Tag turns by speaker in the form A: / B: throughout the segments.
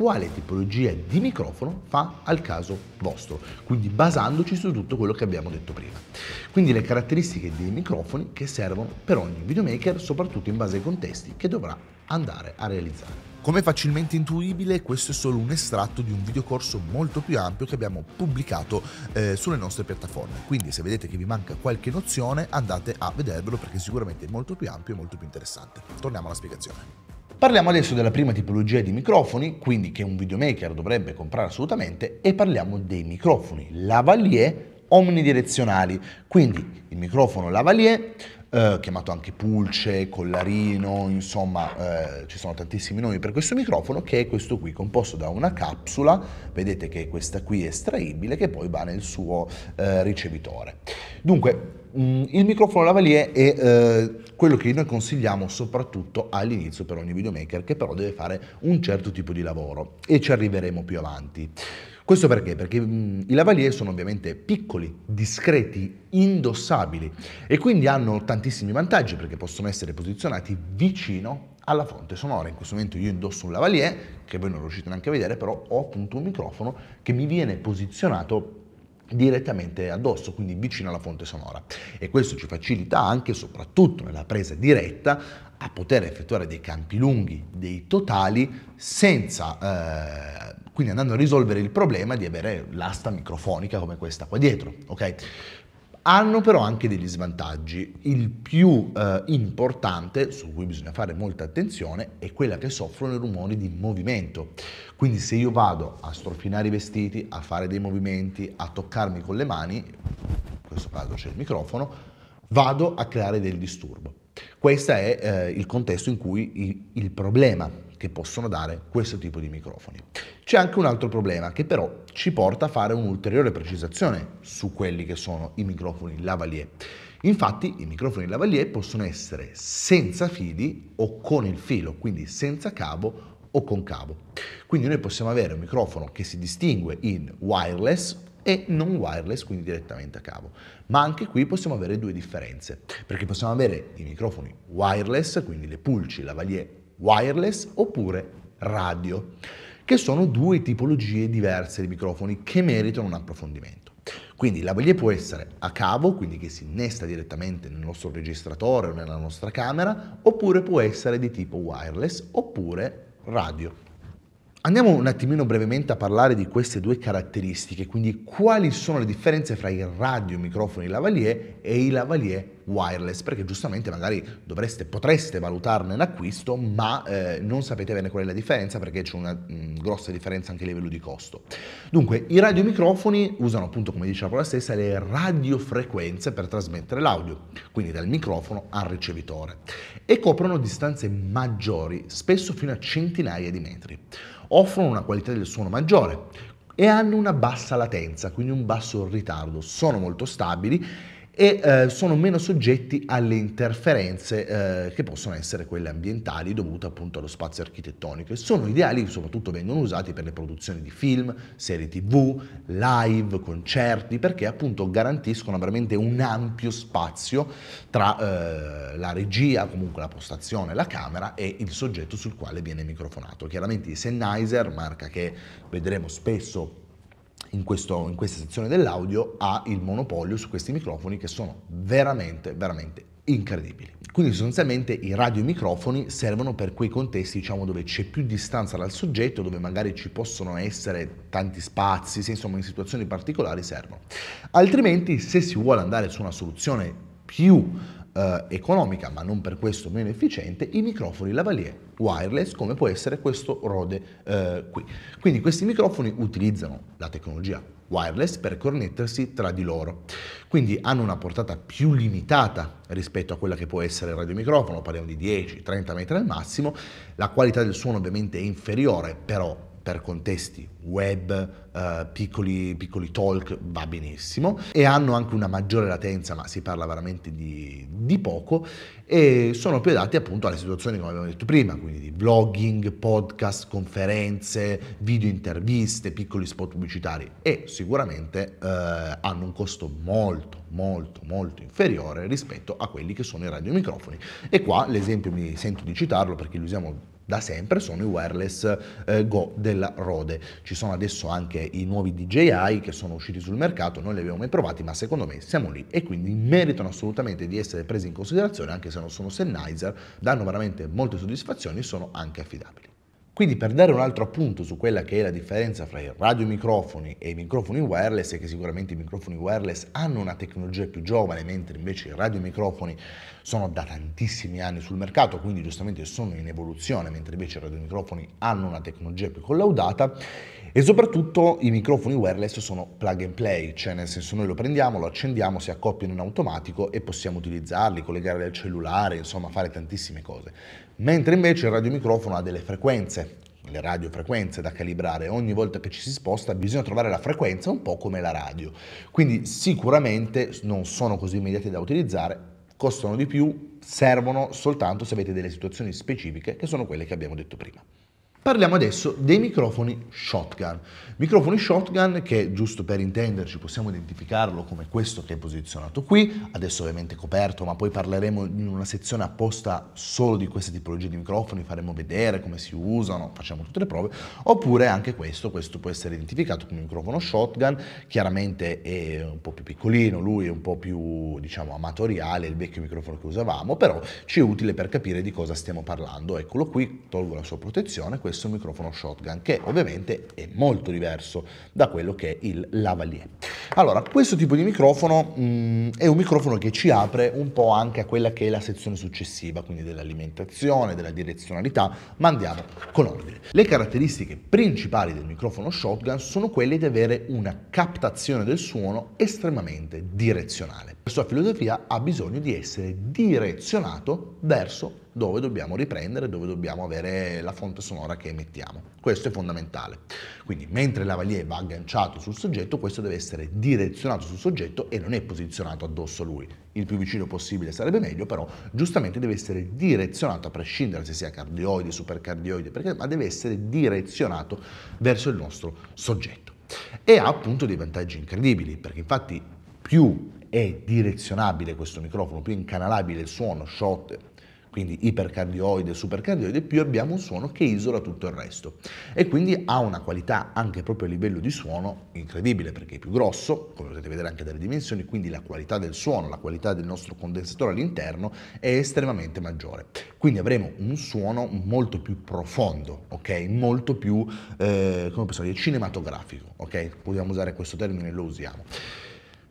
A: quale tipologia di microfono fa al caso vostro, quindi basandoci su tutto quello che abbiamo detto prima. Quindi le caratteristiche dei microfoni che servono per ogni videomaker, soprattutto in base ai contesti che dovrà andare a realizzare. Come facilmente intuibile, questo è solo un estratto di un videocorso molto più ampio che abbiamo pubblicato eh, sulle nostre piattaforme. Quindi se vedete che vi manca qualche nozione, andate a vedervelo perché sicuramente è molto più ampio e molto più interessante. Torniamo alla spiegazione. Parliamo adesso della prima tipologia di microfoni, quindi che un videomaker dovrebbe comprare assolutamente, e parliamo dei microfoni lavalier omnidirezionali, quindi il microfono lavalier eh, chiamato anche Pulce, Collarino, insomma eh, ci sono tantissimi nomi per questo microfono che è questo qui, composto da una capsula, vedete che questa qui è estraibile che poi va nel suo eh, ricevitore. Dunque, mh, mm, il microfono lavalier è eh, quello che noi consigliamo soprattutto all'inizio per ogni videomaker che però deve fare un certo tipo di lavoro e ci arriveremo più avanti. Questo perché? Perché mh, mm, i lavalier sono ovviamente piccoli, discreti, indossabili e quindi hanno tantissimi vantaggi perché possono essere posizionati vicino alla fonte sonora. In questo momento io indosso un lavalier che voi non riuscite neanche a vedere, però ho appunto un microfono che mi viene posizionato direttamente addosso, quindi vicino alla fonte sonora. E questo ci facilita anche, soprattutto nella presa diretta, a poter effettuare dei campi lunghi, dei totali, senza, eh, quindi andando a risolvere il problema di avere l'asta microfonica come questa qua dietro. Okay? Hanno però anche degli svantaggi. Il più eh, importante, su cui bisogna fare molta attenzione, è quella che soffrono i rumori di movimento. Quindi se io vado a strofinare i vestiti, a fare dei movimenti, a toccarmi con le mani, in questo caso c'è il microfono, vado a creare del disturbo. Questo è eh, il contesto in cui il, il problema che possono dare questo tipo di microfoni. C'è anche un altro problema che però ci porta a fare un'ulteriore precisazione su quelli che sono i microfoni lavalier. Infatti i microfoni lavalier possono essere senza fili o con il filo, quindi senza cavo o con cavo. Quindi noi possiamo avere un microfono che si distingue in wireless e non wireless, quindi direttamente a cavo. Ma anche qui possiamo avere due differenze, perché possiamo avere i microfoni wireless, quindi le pulci, lavalier wireless, oppure radio, che sono due tipologie diverse di microfoni che meritano un approfondimento. Quindi la voglia può essere a cavo, quindi che si innesta direttamente nel nostro registratore o nella nostra camera, oppure può essere di tipo wireless oppure radio. Andiamo un attimino brevemente a parlare di queste due caratteristiche, quindi quali sono le differenze fra i radiomicrofoni lavalier e i lavalier wireless, perché giustamente magari dovreste, potreste valutarne l'acquisto, ma eh, non sapete bene qual è la differenza perché c'è una mh, mm, grossa differenza anche a livello di costo. Dunque, i radiomicrofoni usano appunto, come dice la parola stessa, le radiofrequenze per trasmettere l'audio, quindi dal microfono al ricevitore, e coprono distanze maggiori, spesso fino a centinaia di metri offrono una qualità del suono maggiore e hanno una bassa latenza, quindi un basso ritardo, sono molto stabili e eh, sono meno soggetti alle interferenze eh, che possono essere quelle ambientali dovute appunto allo spazio architettonico e sono ideali, soprattutto vengono usati per le produzioni di film, serie tv, live, concerti, perché appunto garantiscono veramente un ampio spazio tra eh, la regia, comunque la postazione, la camera e il soggetto sul quale viene microfonato. Chiaramente i Sennheiser, marca che vedremo spesso in, questo, in questa sezione dell'audio ha il monopolio su questi microfoni che sono veramente, veramente incredibili. Quindi sostanzialmente i radiomicrofoni servono per quei contesti diciamo, dove c'è più distanza dal soggetto, dove magari ci possono essere tanti spazi, se insomma in situazioni particolari servono. Altrimenti se si vuole andare su una soluzione più eh, economica, ma non per questo meno efficiente, i microfoni lavalier wireless, come può essere questo Rode eh, qui. Quindi questi microfoni utilizzano la tecnologia wireless per connettersi tra di loro. Quindi hanno una portata più limitata rispetto a quella che può essere il radiomicrofono, parliamo di 10-30 metri al massimo, la qualità del suono ovviamente è inferiore, però per contesti web, eh, piccoli, piccoli, talk, va benissimo, e hanno anche una maggiore latenza, ma si parla veramente di, di poco, e sono più adatti appunto alle situazioni come abbiamo detto prima, quindi di vlogging, podcast, conferenze, video interviste, piccoli spot pubblicitari, e sicuramente eh, hanno un costo molto, molto, molto inferiore rispetto a quelli che sono i radiomicrofoni. E qua l'esempio mi sento di citarlo perché li usiamo da sempre sono i wireless eh, Go della Rode. Ci sono adesso anche i nuovi DJI che sono usciti sul mercato, non li abbiamo mai provati, ma secondo me siamo lì e quindi meritano assolutamente di essere presi in considerazione, anche se non sono Sennheiser, danno veramente molte soddisfazioni, sono anche affidabili. Quindi per dare un altro appunto su quella che è la differenza tra i radiomicrofoni e i microfoni wireless, è che sicuramente i microfoni wireless hanno una tecnologia più giovane, mentre invece i radiomicrofoni sono da tantissimi anni sul mercato, quindi giustamente sono in evoluzione, mentre invece i radiomicrofoni hanno una tecnologia più collaudata e soprattutto i microfoni wireless sono plug and play, cioè nel senso noi lo prendiamo, lo accendiamo, si accoppiano in automatico e possiamo utilizzarli, collegarli al cellulare, insomma fare tantissime cose. Mentre invece il radiomicrofono ha delle frequenze, le radiofrequenze da calibrare, ogni volta che ci si sposta bisogna trovare la frequenza un po' come la radio, quindi sicuramente non sono così immediati da utilizzare costano di più, servono soltanto se avete delle situazioni specifiche che sono quelle che abbiamo detto prima. Parliamo adesso dei microfoni shotgun. Microfoni shotgun che, giusto per intenderci, possiamo identificarlo come questo che è posizionato qui, adesso ovviamente coperto, ma poi parleremo in una sezione apposta solo di queste tipologie di microfoni, faremo vedere come si usano, facciamo tutte le prove, oppure anche questo, questo può essere identificato come microfono shotgun, chiaramente è un po' più piccolino, lui è un po' più, diciamo, amatoriale, il vecchio microfono che usavamo, però ci è utile per capire di cosa stiamo parlando. Eccolo qui, tolgo la sua protezione, questo microfono shotgun che ovviamente è molto diverso da quello che è il lavalier. Allora, questo tipo di microfono mh, mm, è un microfono che ci apre un po' anche a quella che è la sezione successiva, quindi dell'alimentazione, della direzionalità, ma andiamo con ordine. Le caratteristiche principali del microfono shotgun sono quelle di avere una captazione del suono estremamente direzionale. La sua filosofia ha bisogno di essere direzionato verso dove dobbiamo riprendere, dove dobbiamo avere la fonte sonora che emettiamo. Questo è fondamentale. Quindi mentre il lavalier va agganciato sul soggetto, questo deve essere direzionato sul soggetto e non è posizionato addosso a lui. Il più vicino possibile sarebbe meglio, però giustamente deve essere direzionato, a prescindere se sia cardioide, supercardioide, perché, ma deve essere direzionato verso il nostro soggetto. E ha appunto dei vantaggi incredibili, perché infatti più è direzionabile questo microfono, più incanalabile il suono, shot, quindi ipercardioide, supercardioide, più abbiamo un suono che isola tutto il resto e quindi ha una qualità anche proprio a livello di suono incredibile perché è più grosso, come potete vedere anche dalle dimensioni, quindi la qualità del suono, la qualità del nostro condensatore all'interno è estremamente maggiore. Quindi avremo un suono molto più profondo, ok? Molto più, eh, come posso dire, cinematografico, ok? Possiamo usare questo termine, lo usiamo.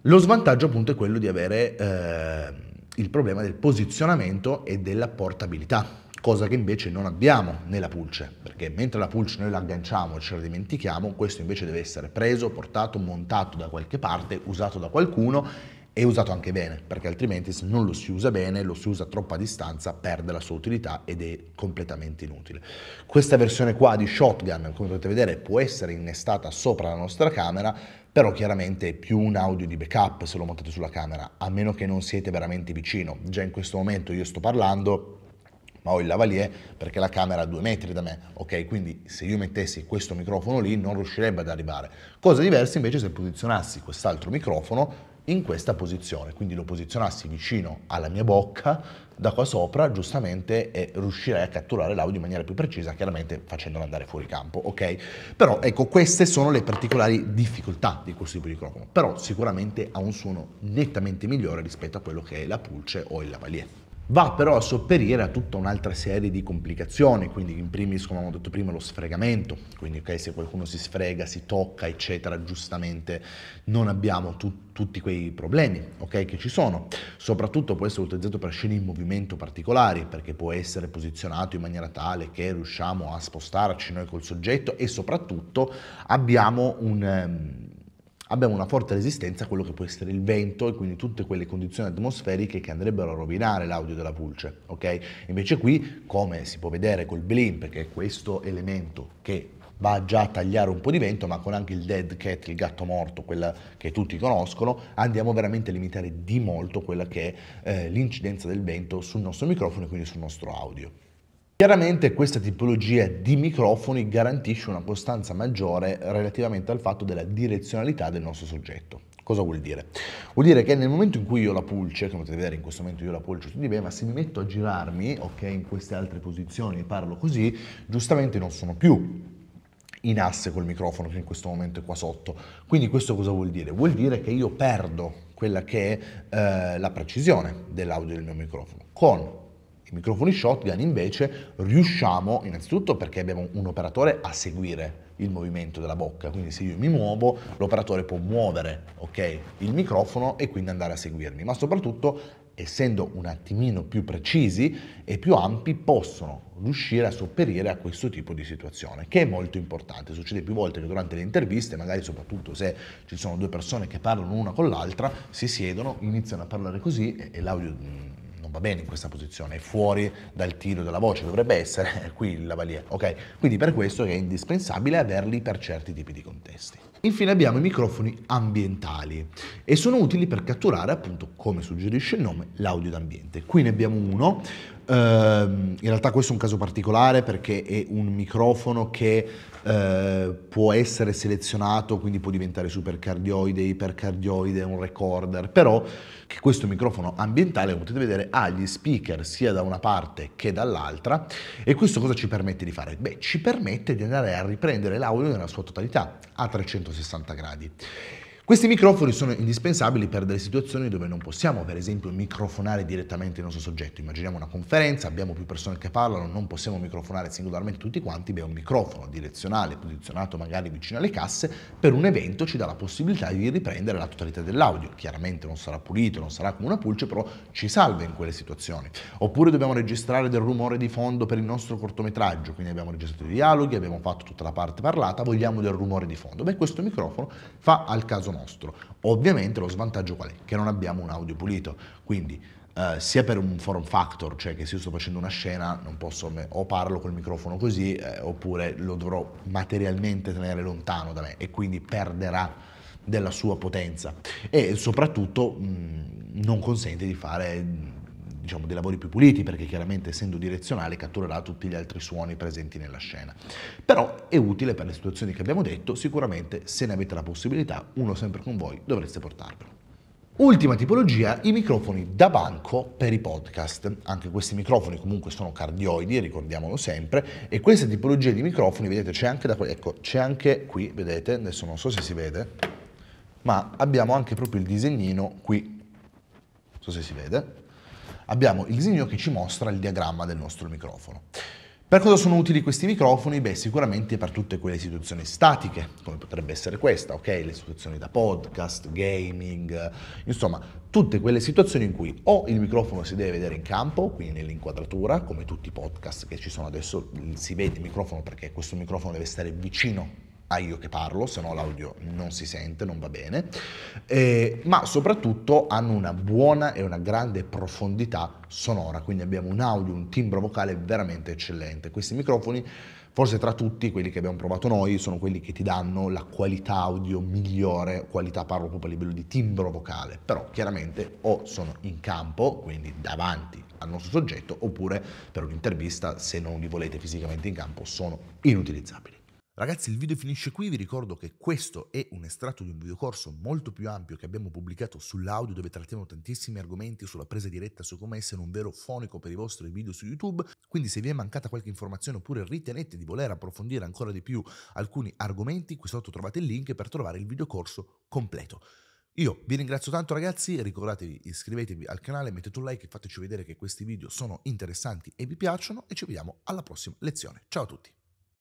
A: Lo svantaggio appunto è quello di avere... Eh, il problema del posizionamento e della portabilità cosa che invece non abbiamo nella pulce, perché mentre la pulce noi la agganciamo e ce la dimentichiamo, questo invece deve essere preso, portato, montato da qualche parte, usato da qualcuno e usato anche bene, perché altrimenti se non lo si usa bene, lo si usa troppo a distanza, perde la sua utilità ed è completamente inutile. Questa versione qua di Shotgun, come potete vedere, può essere innestata sopra la nostra camera, però chiaramente più un audio di backup se lo montate sulla camera, a meno che non siete veramente vicino. Già in questo momento io sto parlando, ma ho il lavalier perché la camera è a due metri da me, ok? Quindi se io mettessi questo microfono lì non riuscirebbe ad arrivare. Cosa diversa invece se posizionassi quest'altro microfono in questa posizione, quindi lo posizionassi vicino alla mia bocca, da qua sopra giustamente e riuscirei a catturare l'audio in maniera più precisa, chiaramente facendolo andare fuori campo, ok? Però ecco, queste sono le particolari difficoltà di questo tipo di crofono, però sicuramente ha un suono nettamente migliore rispetto a quello che è la pulce o il lavalier va però a sopperire a tutta un'altra serie di complicazioni, quindi in primis, come abbiamo detto prima, lo sfregamento, quindi okay, se qualcuno si sfrega, si tocca, eccetera, giustamente non abbiamo tu, tutti quei problemi okay, che ci sono. Soprattutto può essere utilizzato per scene in movimento particolari, perché può essere posizionato in maniera tale che riusciamo a spostarci noi col soggetto e soprattutto abbiamo un... Um, abbiamo una forte resistenza a quello che può essere il vento e quindi tutte quelle condizioni atmosferiche che andrebbero a rovinare l'audio della pulce, ok? Invece qui, come si può vedere col blimp, che è questo elemento che va già a tagliare un po' di vento, ma con anche il dead cat, il gatto morto, quella che tutti conoscono, andiamo veramente a limitare di molto quella che è eh, l'incidenza del vento sul nostro microfono e quindi sul nostro audio. Chiaramente questa tipologia di microfoni garantisce una costanza maggiore relativamente al fatto della direzionalità del nostro soggetto. Cosa vuol dire? Vuol dire che nel momento in cui io la pulce, come potete vedere in questo momento io la pulce su di me, ma se mi metto a girarmi, ok, in queste altre posizioni e parlo così, giustamente non sono più in asse col microfono che in questo momento è qua sotto. Quindi questo cosa vuol dire? Vuol dire che io perdo quella che è eh, la precisione dell'audio del mio microfono. Con i microfoni shotgun invece riusciamo, innanzitutto perché abbiamo un operatore a seguire il movimento della bocca, quindi se io mi muovo l'operatore può muovere okay, il microfono e quindi andare a seguirmi, ma soprattutto essendo un attimino più precisi e più ampi possono riuscire a sopperire a questo tipo di situazione, che è molto importante. Succede più volte che durante le interviste, magari soprattutto se ci sono due persone che parlano una con l'altra, si siedono, iniziano a parlare così e, e l'audio mm, non va bene in questa posizione, è fuori dal tiro della voce, dovrebbe essere qui la balia, ok? Quindi per questo è indispensabile averli per certi tipi di contesti. Infine abbiamo i microfoni ambientali e sono utili per catturare appunto, come suggerisce il nome, l'audio d'ambiente. Qui ne abbiamo uno, ehm, in realtà questo è un caso particolare perché è un microfono che eh, può essere selezionato, quindi può diventare supercardioide, ipercardioide, un recorder, però che questo microfono ambientale, come potete vedere, ha gli speaker sia da una parte che dall'altra e questo cosa ci permette di fare? Beh, ci permette di andare a riprendere l'audio nella sua totalità a 360 360 gradi. Questi microfoni sono indispensabili per delle situazioni dove non possiamo, per esempio, microfonare direttamente il nostro soggetto. Immaginiamo una conferenza, abbiamo più persone che parlano, non possiamo microfonare singolarmente tutti quanti, beh un microfono direzionale posizionato magari vicino alle casse per un evento ci dà la possibilità di riprendere la totalità dell'audio. Chiaramente non sarà pulito, non sarà come una pulce, però ci salva in quelle situazioni. Oppure dobbiamo registrare del rumore di fondo per il nostro cortometraggio, quindi abbiamo registrato i dialoghi, abbiamo fatto tutta la parte parlata, vogliamo del rumore di fondo. Beh, questo microfono fa al caso nostro nostro. Ovviamente lo svantaggio qual è? Che non abbiamo un audio pulito, quindi eh, sia per un form factor, cioè che se io sto facendo una scena non posso o parlo col microfono così eh, oppure lo dovrò materialmente tenere lontano da me e quindi perderà della sua potenza e soprattutto mh, mm, non consente di fare diciamo, dei lavori più puliti, perché chiaramente essendo direzionale catturerà tutti gli altri suoni presenti nella scena. Però è utile per le situazioni che abbiamo detto, sicuramente se ne avete la possibilità, uno sempre con voi, dovreste portarvelo. Ultima tipologia, i microfoni da banco per i podcast. Anche questi microfoni comunque sono cardioidi, ricordiamolo sempre, e questa tipologia di microfoni, vedete, c'è anche qui, ecco, c'è anche qui, vedete, adesso non so se si vede, ma abbiamo anche proprio il disegnino qui, non so se si vede, abbiamo il disegno che ci mostra il diagramma del nostro microfono. Per cosa sono utili questi microfoni? Beh, sicuramente per tutte quelle situazioni statiche, come potrebbe essere questa, ok? Le situazioni da podcast, gaming, insomma, tutte quelle situazioni in cui o il microfono si deve vedere in campo, quindi nell'inquadratura, come tutti i podcast che ci sono adesso, si vede il microfono perché questo microfono deve stare vicino Ah, io che parlo, se no l'audio non si sente, non va bene, eh, ma soprattutto hanno una buona e una grande profondità sonora, quindi abbiamo un audio, un timbro vocale veramente eccellente. Questi microfoni, forse tra tutti quelli che abbiamo provato noi, sono quelli che ti danno la qualità audio migliore, qualità parlo proprio a livello di timbro vocale, però chiaramente o sono in campo, quindi davanti al nostro soggetto, oppure per un'intervista, se non li volete fisicamente in campo, sono inutilizzabili. Ragazzi il video finisce qui, vi ricordo che questo è un estratto di un videocorso molto più ampio che abbiamo pubblicato sull'audio dove trattiamo tantissimi argomenti sulla presa diretta su come essere un vero fonico per i vostri video su YouTube, quindi se vi è mancata qualche informazione oppure ritenete di voler approfondire ancora di più alcuni argomenti, qui sotto trovate il link per trovare il videocorso completo. Io vi ringrazio tanto ragazzi, ricordatevi iscrivetevi al canale, mettete un like e fateci vedere che questi video sono interessanti e vi piacciono e ci vediamo alla prossima lezione. Ciao a tutti!